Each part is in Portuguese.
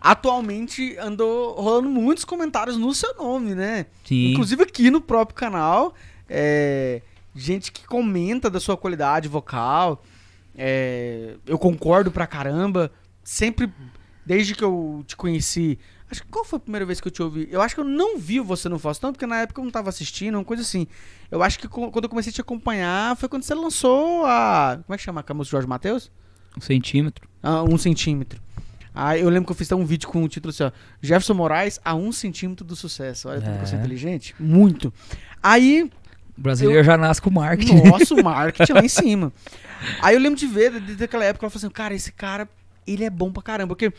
atualmente andou rolando muitos comentários no seu nome, né? Sim. Inclusive aqui no próprio canal, é, gente que comenta da sua qualidade vocal. É, eu concordo pra caramba. Sempre, desde que eu te conheci. Acho que qual foi a primeira vez que eu te ouvi? Eu acho que eu não vi você no Faustão, porque na época eu não tava assistindo, uma coisa assim. Eu acho que quando eu comecei a te acompanhar foi quando você lançou a. Como é que chama a música Jorge Matheus? Um centímetro. Ah, um centímetro. Aí ah, eu lembro que eu fiz até um vídeo com o título assim, ó, Jefferson Moraes a um centímetro do sucesso. Olha como é. eu sou é. inteligente. Muito. Aí... O brasileiro eu... já nasce com marketing. Nossa, o marketing lá em cima. Aí eu lembro de ver, desde aquela época, eu falei assim, cara, esse cara, ele é bom pra caramba. Porque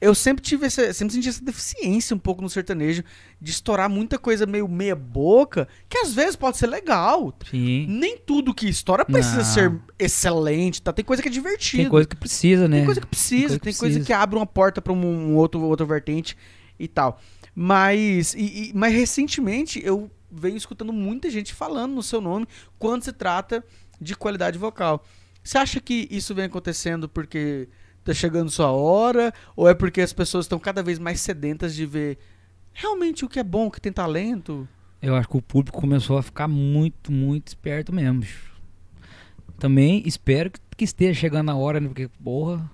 eu sempre tive essa, sempre senti essa deficiência um pouco no sertanejo de estourar muita coisa meio meia boca, que às vezes pode ser legal. Sim. Nem tudo que estoura precisa Não. ser excelente, tá? Tem coisa que é divertida. Tem coisa que precisa, né? Tem coisa que precisa, tem coisa que, tem coisa que abre uma porta para um, um, outro outra vertente e tal. Mas e, e, mas recentemente eu venho escutando muita gente falando no seu nome quando se trata de qualidade vocal. Você acha que isso vem acontecendo porque tá chegando sua hora, ou é porque as pessoas estão cada vez mais sedentas de ver realmente o que é bom, o que tem talento? Eu acho que o público começou a ficar muito, muito esperto mesmo. Também espero que esteja chegando a hora, né? Porque, porra.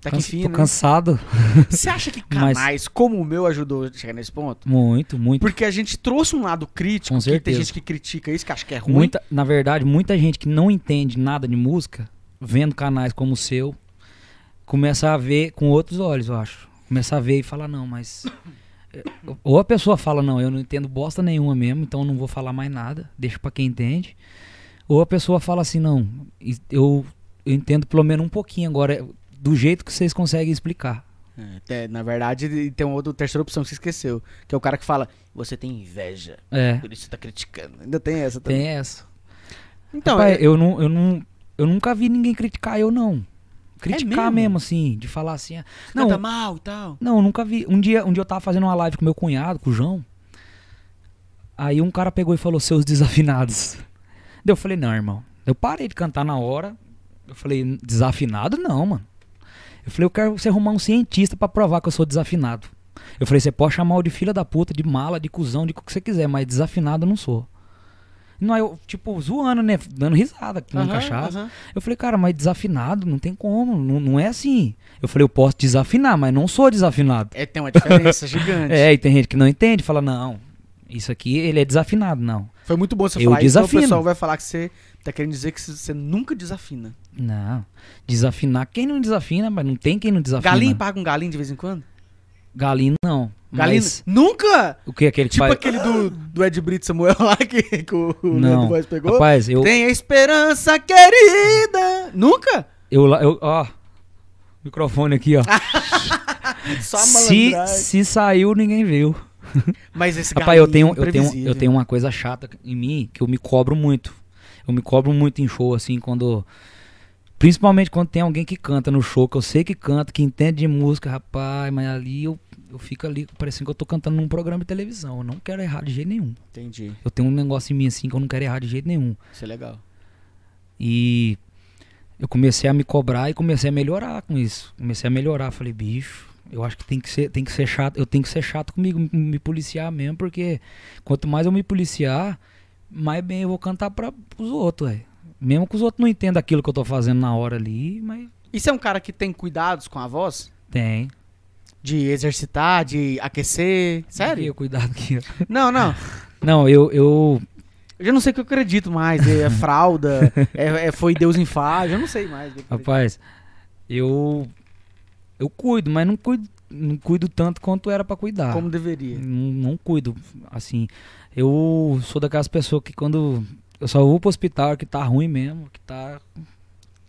Tá que fim, Tô né? cansado. Você acha que canais Mas... como o meu ajudou a chegar nesse ponto? Muito, muito. Porque a gente trouxe um lado crítico, Com certeza. tem gente que critica isso, que acha que é ruim. Muita, na verdade, muita gente que não entende nada de música, vendo canais como o seu, começar a ver com outros olhos, eu acho. Começar a ver e falar, não, mas. Eh, ou a pessoa fala, não, eu não entendo bosta nenhuma mesmo, então eu não vou falar mais nada, deixa para quem entende. Ou a pessoa fala assim, não, eu, eu entendo pelo menos um pouquinho agora, do jeito que vocês conseguem explicar. É, na verdade, tem uma outra terceira opção que você esqueceu, que é o cara que fala, você tem inveja, é. por isso você tá criticando. Ainda tem essa também. Tem essa. Então, Rapaz, é... eu, não, eu, não, eu nunca vi ninguém criticar eu, não criticar é mesmo? mesmo? assim, de falar assim. Ah, você não, canta mal e tal. Não, nunca vi. Um dia, um dia eu tava fazendo uma live com meu cunhado, com o João. Aí um cara pegou e falou, seus desafinados. eu falei, não, irmão. Eu parei de cantar na hora. Eu falei, desafinado não, mano. Eu falei, eu quero você arrumar um cientista para provar que eu sou desafinado. Eu falei, você pode chamar o de filha da puta, de mala, de cuzão, de o que você quiser, mas desafinado eu não sou. Não, eu, tipo, zoando, né? Dando risada, tomando cachaça. Eu falei, cara, mas desafinado, não tem como, não, não é assim. Eu falei, eu posso desafinar, mas não sou desafinado. É, tem uma diferença gigante. É, e tem gente que não entende, fala, não, isso aqui ele é desafinado, não. Foi muito bom você eu falar então desafino. isso, o pessoal vai falar que você tá querendo dizer que você nunca desafina. Não, desafinar, quem não desafina, mas não tem quem não desafina. Galinho paga um galinho de vez em quando? Galinho não. Mas... Nunca? O que aquele que Tipo faz... aquele do, do Ed Brito Samuel lá que, que o Nando Voz pegou? Rapaz, eu... Tem esperança, querida! Nunca? Eu, eu ó... Microfone aqui, ó. Só se, se saiu, ninguém viu. Mas esse Rapaz, eu tenho, é eu, tenho, eu tenho uma coisa chata em mim que eu me cobro muito. Eu me cobro muito em show, assim, quando Principalmente quando tem alguém que canta no show, que eu sei que canta, que entende de música, rapaz, mas ali eu, eu fico ali parecendo que eu tô cantando num programa de televisão. Eu não quero errar de jeito nenhum. Entendi. Eu tenho um negócio em mim assim que eu não quero errar de jeito nenhum. Isso é legal. E eu comecei a me cobrar e comecei a melhorar com isso. Comecei a melhorar. Falei, bicho, eu acho que tem que ser, tem que ser chato. Eu tenho que ser chato comigo, me, me policiar mesmo, porque quanto mais eu me policiar, mais bem eu vou cantar para os outros, velho. Mesmo que os outros não entendam aquilo que eu tô fazendo na hora ali, mas. E você é um cara que tem cuidados com a voz? Tem. De exercitar, de aquecer. Sério? Eu cuidado que eu... Não, não. não, eu, eu. Eu já não sei o que eu acredito mais. É, é fralda, é, é, foi Deus em faz, eu não sei mais. Eu Rapaz, eu. Eu cuido, mas não cuido, não cuido tanto quanto era para cuidar. Como deveria. Não, não cuido. Assim, eu sou daquelas pessoas que quando eu só vou pro hospital que tá ruim mesmo, que tá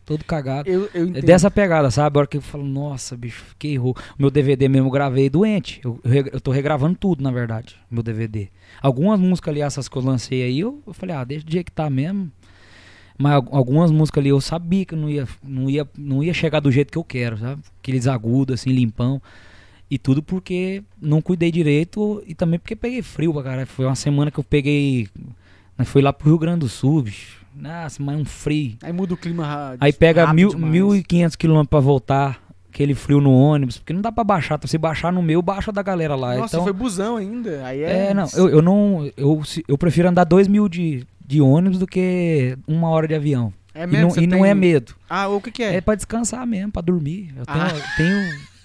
todo cagado. Eu, eu É dessa pegada, sabe? A hora que eu falo, nossa, bicho, fiquei errou. Meu DVD mesmo eu gravei doente. Eu, eu, eu tô regravando tudo, na verdade, meu DVD. Algumas músicas ali, essas que eu lancei aí, eu, eu falei, ah, deixa do jeito que tá mesmo. Mas algumas músicas ali eu sabia que não ia, não ia, não ia chegar do jeito que eu quero, sabe? Aqueles agudos, assim, limpão. E tudo porque não cuidei direito e também porque peguei frio pra caralho. Foi uma semana que eu peguei mas foi lá pro Rio Grande do Sul, bicho. Nossa, mas é um frio. Aí muda o clima Aí pega mil, 1.500 quilômetros pra voltar, aquele frio no ônibus, porque não dá pra baixar. Então, se baixar no meu, baixa da galera lá. Nossa, então, foi busão ainda. Aí é... é, não, eu, eu não. Eu, eu prefiro andar dois mil de, de ônibus do que uma hora de avião. É mesmo? E não, e tem... não é medo. Ah, o que, que, é? É pra descansar mesmo, pra dormir. Eu ah. tenho, ah. tenho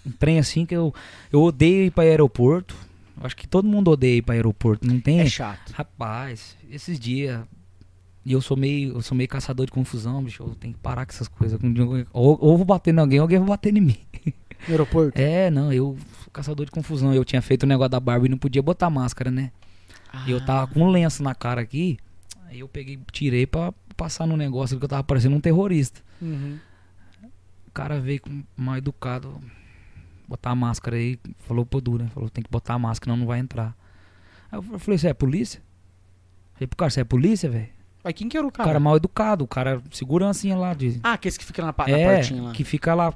um trem assim que eu, eu odeio ir pra aeroporto. Acho que todo mundo odeia ir para aeroporto, não tem? É chato. Rapaz, esses dias e eu sou meio, eu sou meio caçador de confusão, bicho. Eu tenho que parar com essas coisas. Ou, ou vou bater em alguém, ou alguém vai bater em mim. No aeroporto? É, não, eu sou caçador de confusão. Eu tinha feito o um negócio da barba e não podia botar máscara, né? Ah. E eu ah. tava com um lenço na cara aqui. Aí eu peguei, tirei pra passar no negócio, porque eu tava parecendo um terrorista. Uhum. O cara veio com mal educado botar a máscara aí. Falou pro Dura, né? falou, tem que botar a máscara, não, não vai entrar. Aí eu falei, você é polícia? Falei pro cara, você é polícia, velho? Mas quem que era o cara? O cara mal educado, o cara segurancinha lá. De... Ah, aquele que fica na, na é, portinha lá. que fica lá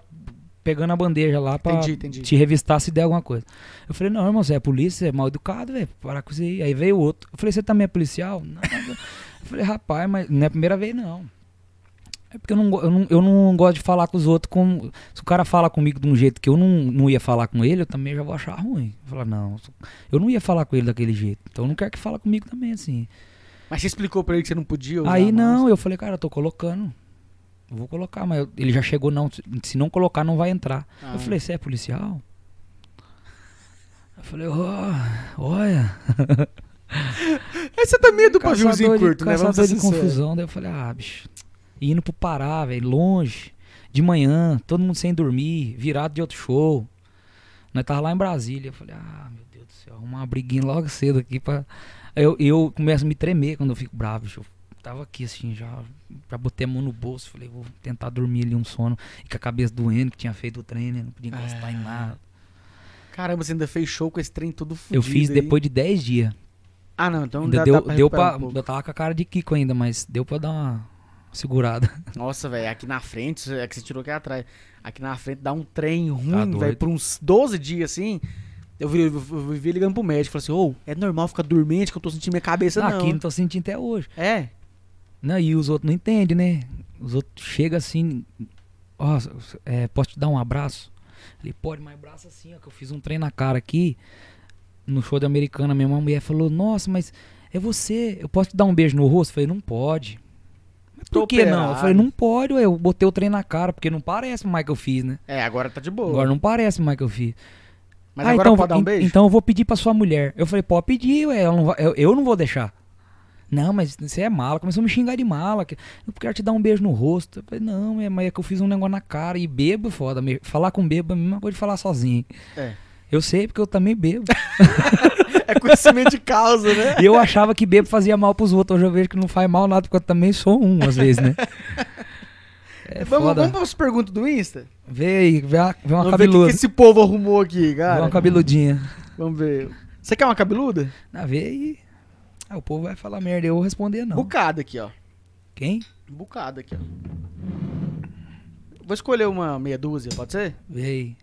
pegando a bandeja lá pra entendi, entendi. te revistar se der alguma coisa. Eu falei, não, irmão, você é polícia, você é mal educado, velho, para com isso aí. Aí veio o outro. Eu falei, você também é policial? Não, eu falei, rapaz, mas não é a primeira vez, não. É porque eu não, eu não, eu não gosto de falar com os outros como. Se o cara fala comigo de um jeito que eu não, não ia falar com ele, eu também já vou achar ruim. falar, não, eu não ia falar com ele daquele jeito. Então eu não quero que fale comigo também, assim. Mas você explicou pra ele que você não podia usar Aí não, eu falei, cara, eu tô colocando. Eu vou colocar, mas eu, ele já chegou, não. Se não colocar, não vai entrar. Ah. Eu falei, você é policial? Eu falei, oh, olha. você tá é do paviozinho curto, né? Vamos de confusão. Daí eu falei, ah, bicho. E indo pro Pará, velho, longe. De manhã, todo mundo sem dormir, virado de outro show. Nós tava lá em Brasília. Eu falei, ah, meu Deus do céu, uma briguinha logo cedo aqui pra. Eu, eu começo a me tremer quando eu fico bravo, Eu tava aqui assim, já, já botei a mão no bolso. Falei, vou tentar dormir ali um sono. E com a cabeça doendo, que tinha feito o treino, né, não podia encostar é. em nada. Caramba, você ainda fez show com esse trem todo fudido. Eu fiz aí. depois de 10 dias. Ah, não, então ainda dá, deu, dá pra deu pra, um Eu tava com a cara de Kiko ainda, mas deu pra dar uma segurada. Nossa, velho, aqui na frente, é que você tirou aqui atrás. Aqui na frente dá um trem tá ruim, tá velho, por uns 12 dias assim. Eu vivi ligando pro médico, falei assim, ô, oh, é normal ficar dormente que eu tô sentindo minha cabeça, não. Aqui não tô sentindo até hoje. É. Não, e os outros não entendem, né? Os outros chegam assim, ó, oh, é, posso te dar um abraço? Ele, pode, mas braço assim, ó, que eu fiz um trem na cara aqui, no show da Americana mesmo, a mulher falou, nossa, mas é você, eu posso te dar um beijo no rosto? Eu falei, não pode, por que não? Eu falei, não pode, ué. eu botei o trem na cara, porque não parece mais que eu Fiz, né? É, agora tá de boa. Agora não parece mais que eu Fiz. Mas ah, agora então, pode dar um beijo? Então eu vou pedir pra sua mulher. Eu falei, pode pedir, ué, não eu, eu não vou deixar. Não, mas você é mala. Começou a me xingar de mala. Eu quero te dar um beijo no rosto. Eu falei, não, é, mas é que eu fiz um negócio na cara. E bebo é foda. Falar com bebo é a mesma coisa de falar sozinho. É. Eu sei, porque eu também bebo. É conhecimento de causa, né? E eu achava que bebo fazia mal pros outros. Hoje eu vejo que não faz mal nada, porque eu também sou um, às vezes, né? É vamos, ver vamos para as perguntas do Insta? Vê aí, vê uma, vê uma vamos cabeluda. Ver o que, que esse povo arrumou aqui, cara. Vê uma cabeludinha. Vamos ver. Você quer uma cabeluda? Na ah, vê aí. Ah, o povo vai falar merda, eu vou responder não. Bucada aqui, ó. Quem? Bucada aqui, ó. Vou escolher uma meia dúzia, pode ser? Vê aí.